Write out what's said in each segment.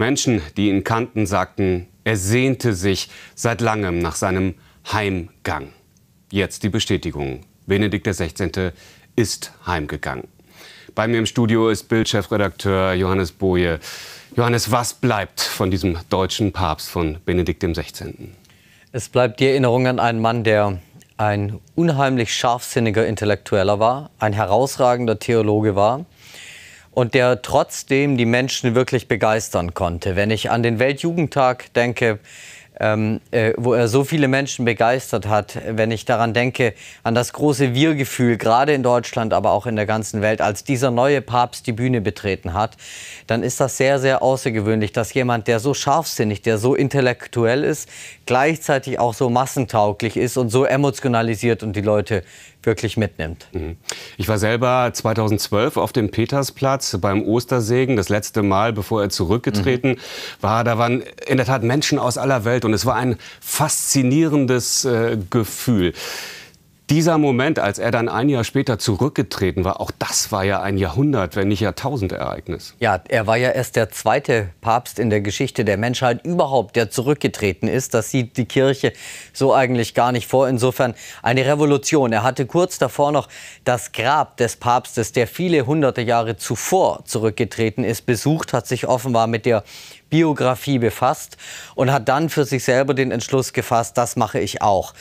Menschen, die ihn kannten, sagten, er sehnte sich seit langem nach seinem Heimgang. Jetzt die Bestätigung. Benedikt XVI. ist heimgegangen. Bei mir im Studio ist Bildchefredakteur Johannes Boje. Johannes, was bleibt von diesem deutschen Papst von Benedikt XVI.? Es bleibt die Erinnerung an einen Mann, der ein unheimlich scharfsinniger Intellektueller war, ein herausragender Theologe war, und der trotzdem die Menschen wirklich begeistern konnte. Wenn ich an den Weltjugendtag denke, ähm, äh, wo er so viele Menschen begeistert hat, wenn ich daran denke, an das große Wir-Gefühl, gerade in Deutschland, aber auch in der ganzen Welt, als dieser neue Papst die Bühne betreten hat, dann ist das sehr, sehr außergewöhnlich, dass jemand, der so scharfsinnig, der so intellektuell ist, gleichzeitig auch so massentauglich ist und so emotionalisiert und die Leute wirklich mitnimmt. Mhm. Ich war selber 2012 auf dem Petersplatz beim Ostersegen, das letzte Mal, bevor er zurückgetreten mhm. war. Da waren in der Tat Menschen aus aller Welt und es war ein faszinierendes äh, Gefühl dieser Moment, als er dann ein Jahr später zurückgetreten war, auch das war ja ein Jahrhundert, wenn nicht Jahrtausendereignis. Ja, er war ja erst der zweite Papst in der Geschichte der Menschheit überhaupt, der zurückgetreten ist. Das sieht die Kirche so eigentlich gar nicht vor. Insofern eine Revolution. Er hatte kurz davor noch das Grab des Papstes, der viele hunderte Jahre zuvor zurückgetreten ist, besucht, hat sich offenbar mit der Biografie befasst und hat dann für sich selber den Entschluss gefasst, das mache ich auch.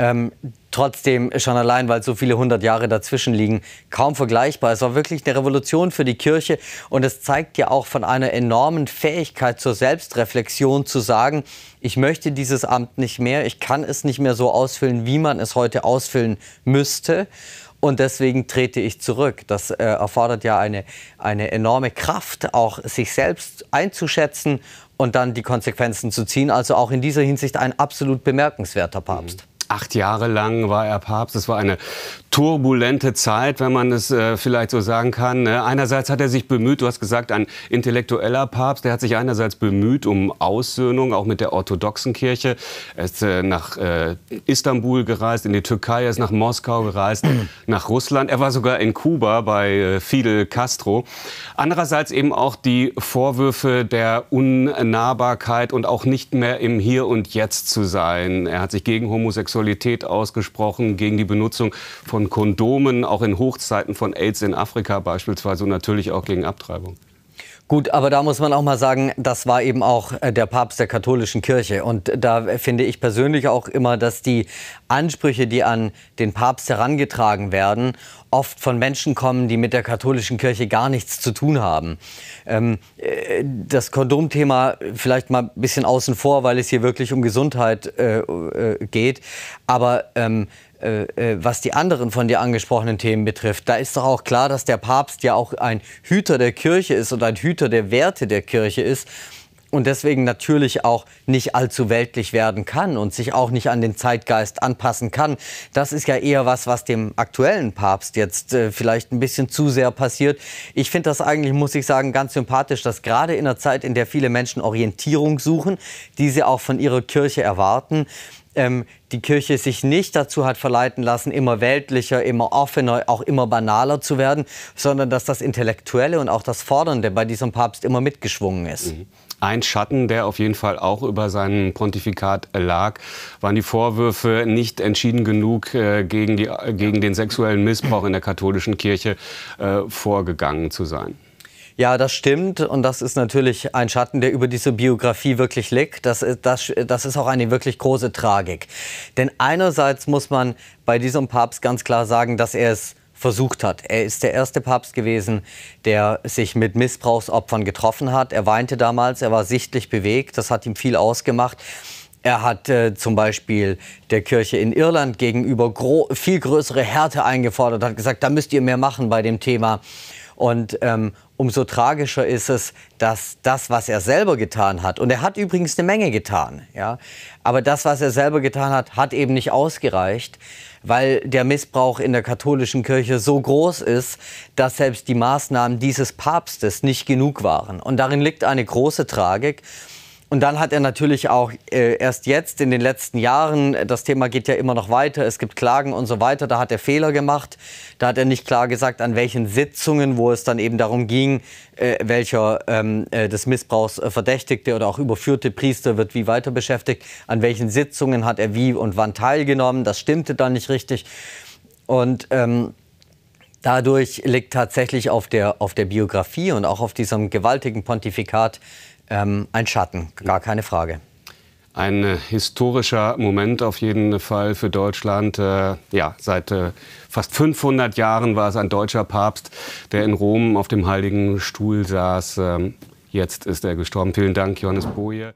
Ähm, trotzdem schon allein, weil so viele hundert Jahre dazwischen liegen, kaum vergleichbar. Es war wirklich eine Revolution für die Kirche und es zeigt ja auch von einer enormen Fähigkeit zur Selbstreflexion zu sagen, ich möchte dieses Amt nicht mehr, ich kann es nicht mehr so ausfüllen, wie man es heute ausfüllen müsste. Und deswegen trete ich zurück. Das äh, erfordert ja eine, eine enorme Kraft, auch sich selbst einzuschätzen und dann die Konsequenzen zu ziehen. Also auch in dieser Hinsicht ein absolut bemerkenswerter Papst. Acht Jahre lang war er Papst. Es war eine turbulente Zeit, wenn man es äh, vielleicht so sagen kann. Ne? Einerseits hat er sich bemüht, du hast gesagt, ein intellektueller Papst, der hat sich einerseits bemüht um Aussöhnung, auch mit der orthodoxen Kirche. Er ist äh, nach äh, Istanbul gereist, in die Türkei, er ist nach Moskau gereist, nach Russland. Er war sogar in Kuba bei äh, Fidel Castro. Andererseits eben auch die Vorwürfe der Unnahbarkeit und auch nicht mehr im Hier und Jetzt zu sein. Er hat sich gegen Homosexualität ausgesprochen, gegen die Benutzung von Kondomen, auch in Hochzeiten von AIDS in Afrika beispielsweise und natürlich auch gegen Abtreibung. Gut, aber da muss man auch mal sagen, das war eben auch äh, der Papst der katholischen Kirche. Und da äh, finde ich persönlich auch immer, dass die Ansprüche, die an den Papst herangetragen werden, oft von Menschen kommen, die mit der katholischen Kirche gar nichts zu tun haben. Ähm, äh, das Kondomthema vielleicht mal ein bisschen außen vor, weil es hier wirklich um Gesundheit geht. Aber ähm, äh, äh, was die anderen von dir angesprochenen Themen betrifft, da ist doch auch klar, dass der Papst ja auch ein Hüter der Kirche ist und ein Hüter der Werte der Kirche ist und deswegen natürlich auch nicht allzu weltlich werden kann und sich auch nicht an den Zeitgeist anpassen kann. Das ist ja eher was, was dem aktuellen Papst jetzt äh, vielleicht ein bisschen zu sehr passiert. Ich finde das eigentlich, muss ich sagen, ganz sympathisch, dass gerade in einer Zeit, in der viele Menschen Orientierung suchen, die sie auch von ihrer Kirche erwarten, ähm, die Kirche sich nicht dazu hat verleiten lassen, immer weltlicher, immer offener, auch immer banaler zu werden, sondern dass das Intellektuelle und auch das Fordernde bei diesem Papst immer mitgeschwungen ist. Mhm. Ein Schatten, der auf jeden Fall auch über seinem Pontifikat lag, waren die Vorwürfe nicht entschieden genug äh, gegen, die, äh, gegen den sexuellen Missbrauch in der katholischen Kirche äh, vorgegangen zu sein. Ja, das stimmt. Und das ist natürlich ein Schatten, der über diese Biografie wirklich liegt. Das, äh, das, das ist auch eine wirklich große Tragik. Denn einerseits muss man bei diesem Papst ganz klar sagen, dass er es versucht hat. Er ist der erste Papst gewesen, der sich mit Missbrauchsopfern getroffen hat. Er weinte damals, er war sichtlich bewegt, das hat ihm viel ausgemacht. Er hat äh, zum Beispiel der Kirche in Irland gegenüber viel größere Härte eingefordert, hat gesagt, da müsst ihr mehr machen bei dem Thema. Und ähm, umso tragischer ist es, dass das, was er selber getan hat, und er hat übrigens eine Menge getan, ja, aber das, was er selber getan hat, hat eben nicht ausgereicht, weil der Missbrauch in der katholischen Kirche so groß ist, dass selbst die Maßnahmen dieses Papstes nicht genug waren. Und darin liegt eine große Tragik. Und dann hat er natürlich auch äh, erst jetzt in den letzten Jahren, das Thema geht ja immer noch weiter, es gibt Klagen und so weiter, da hat er Fehler gemacht. Da hat er nicht klar gesagt, an welchen Sitzungen, wo es dann eben darum ging, äh, welcher ähm, äh, des Missbrauchs äh, verdächtigte oder auch überführte Priester wird wie weiter beschäftigt, an welchen Sitzungen hat er wie und wann teilgenommen, das stimmte dann nicht richtig. Und ähm, dadurch liegt tatsächlich auf der, auf der Biografie und auch auf diesem gewaltigen Pontifikat ähm, ein Schatten, gar keine Frage. Ein äh, historischer Moment auf jeden Fall für Deutschland. Äh, ja, seit äh, fast 500 Jahren war es ein deutscher Papst, der in Rom auf dem Heiligen Stuhl saß. Ähm, jetzt ist er gestorben. Vielen Dank, Johannes Boje.